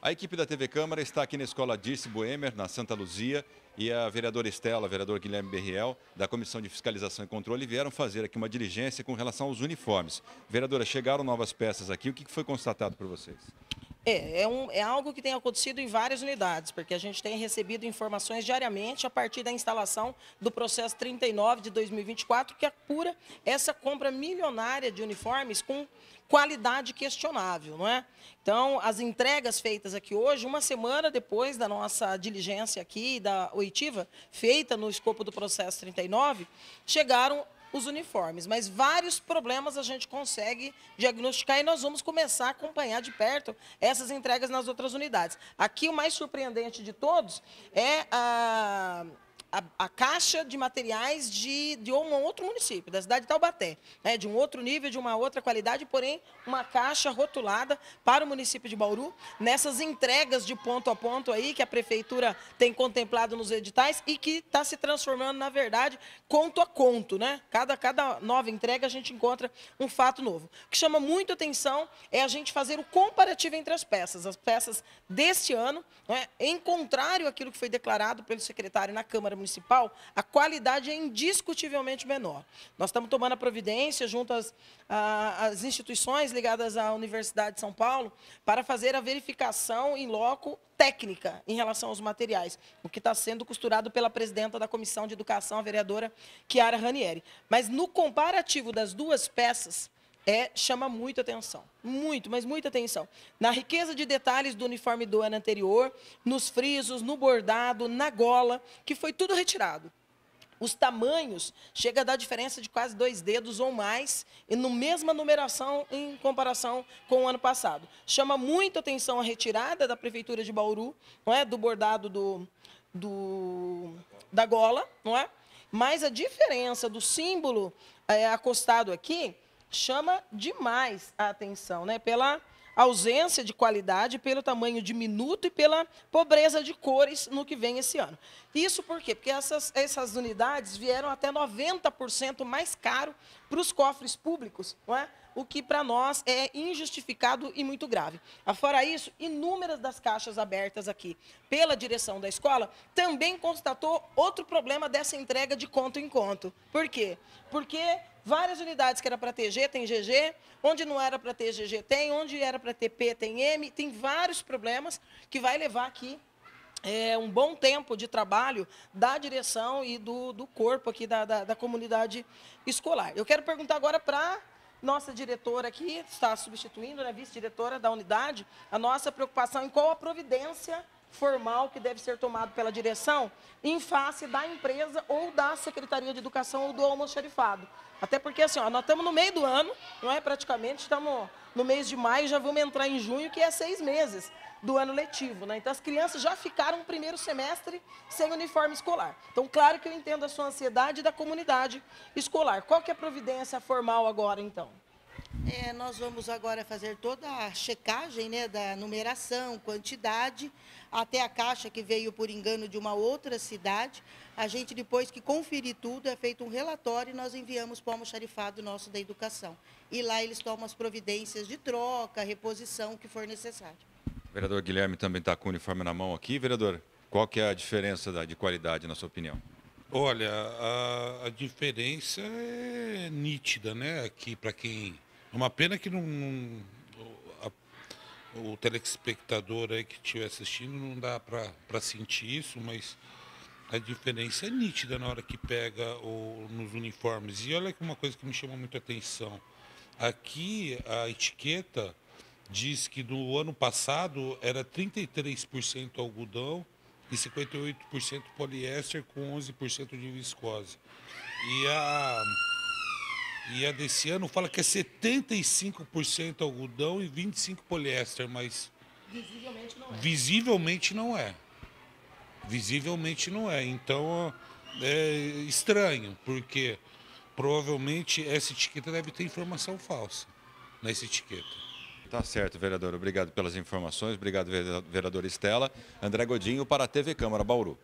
A equipe da TV Câmara está aqui na Escola Dirce Boemer, na Santa Luzia, e a vereadora Estela, vereador Guilherme Berriel, da Comissão de Fiscalização e Controle, vieram fazer aqui uma diligência com relação aos uniformes. Vereadora, chegaram novas peças aqui, o que foi constatado por vocês? É, é, um, é, algo que tem acontecido em várias unidades, porque a gente tem recebido informações diariamente a partir da instalação do processo 39 de 2024, que apura essa compra milionária de uniformes com qualidade questionável, não é? Então, as entregas feitas aqui hoje, uma semana depois da nossa diligência aqui, da oitiva, feita no escopo do processo 39, chegaram os uniformes. Mas vários problemas a gente consegue diagnosticar e nós vamos começar a acompanhar de perto essas entregas nas outras unidades. Aqui o mais surpreendente de todos é a a, a, caixa de materiais de, de um outro município, da cidade de Taubaté, né, de um outro nível, de uma outra qualidade, porém uma caixa rotulada para o município de Bauru, nessas entregas de ponto a ponto aí que a prefeitura tem contemplado nos editais e que está se transformando, na verdade, conto a conto. Né? Cada, cada nova entrega a gente encontra um fato novo. O que chama muito atenção é a gente fazer o comparativo entre as peças, as peças deste ano, né, em contrário àquilo que foi declarado pelo secretário na Câmara municipal, a qualidade é indiscutivelmente menor. Nós estamos tomando a providência junto às, às instituições ligadas à Universidade de São Paulo para fazer a verificação em loco técnica em relação aos materiais, o que está sendo costurado pela presidenta da Comissão de Educação, a vereadora Chiara Ranieri. Mas no comparativo das duas peças, é, chama muita atenção. Muito, mas muita atenção. Na riqueza de detalhes do uniforme do ano anterior, nos frisos, no bordado, na gola, que foi tudo retirado. Os tamanhos chega a dar diferença de quase dois dedos ou mais, e no mesma numeração em comparação com o ano passado. Chama muito atenção a retirada da prefeitura de Bauru, não é, do bordado do, do da gola, não é? Mas a diferença do símbolo é, acostado aqui chama demais a atenção, né? Pela ausência de qualidade, pelo tamanho diminuto e pela pobreza de cores no que vem esse ano. Isso por quê? Porque essas, essas unidades vieram até 90% mais caro para os cofres públicos, não é? o que para nós é injustificado e muito grave. Afora isso, inúmeras das caixas abertas aqui pela direção da escola também constatou outro problema dessa entrega de conto em conto. Por quê? Porque várias unidades que era para ter G, tem GG, onde não era para ter GG tem, onde era para ter P tem M, tem vários problemas que vai levar aqui é, um bom tempo de trabalho da direção e do, do corpo aqui da, da, da comunidade escolar. Eu quero perguntar agora para nossa diretora aqui, está substituindo, né, vice-diretora da unidade, a nossa preocupação em qual a providência formal que deve ser tomado pela direção em face da empresa ou da Secretaria de Educação ou do almoxarifado. Até porque, assim, ó, nós estamos no meio do ano, não é praticamente, estamos no mês de maio, já vamos entrar em junho, que é seis meses do ano letivo, né? Então, as crianças já ficaram o primeiro semestre sem uniforme escolar. Então, claro que eu entendo a sua ansiedade da comunidade escolar. Qual que é a providência formal agora, então? É, nós vamos agora fazer toda a checagem né, da numeração, quantidade, até a caixa que veio por engano de uma outra cidade. A gente, depois que conferir tudo, é feito um relatório e nós enviamos para o almoxarifado nosso da educação. E lá eles tomam as providências de troca, reposição, o que for necessário. O vereador Guilherme também está com o uniforme na mão aqui. Vereador, qual que é a diferença de qualidade, na sua opinião? Olha, a, a diferença é nítida, né? Aqui, para quem uma pena que não, não a, o telespectador aí que estiver assistindo não dá para sentir isso, mas a diferença é nítida na hora que pega o, nos uniformes. E olha que uma coisa que me chama muito a atenção. Aqui a etiqueta diz que no ano passado era 33% algodão e 58% poliéster com 11% de viscose. E a e a desse ano fala que é 75% algodão e 25% poliéster, mas. Visivelmente não é. Visivelmente não é. Visivelmente não é. Então é estranho, porque provavelmente essa etiqueta deve ter informação falsa nessa etiqueta. Tá certo, vereador. Obrigado pelas informações. Obrigado, vereador Estela. André Godinho para a TV Câmara Bauru.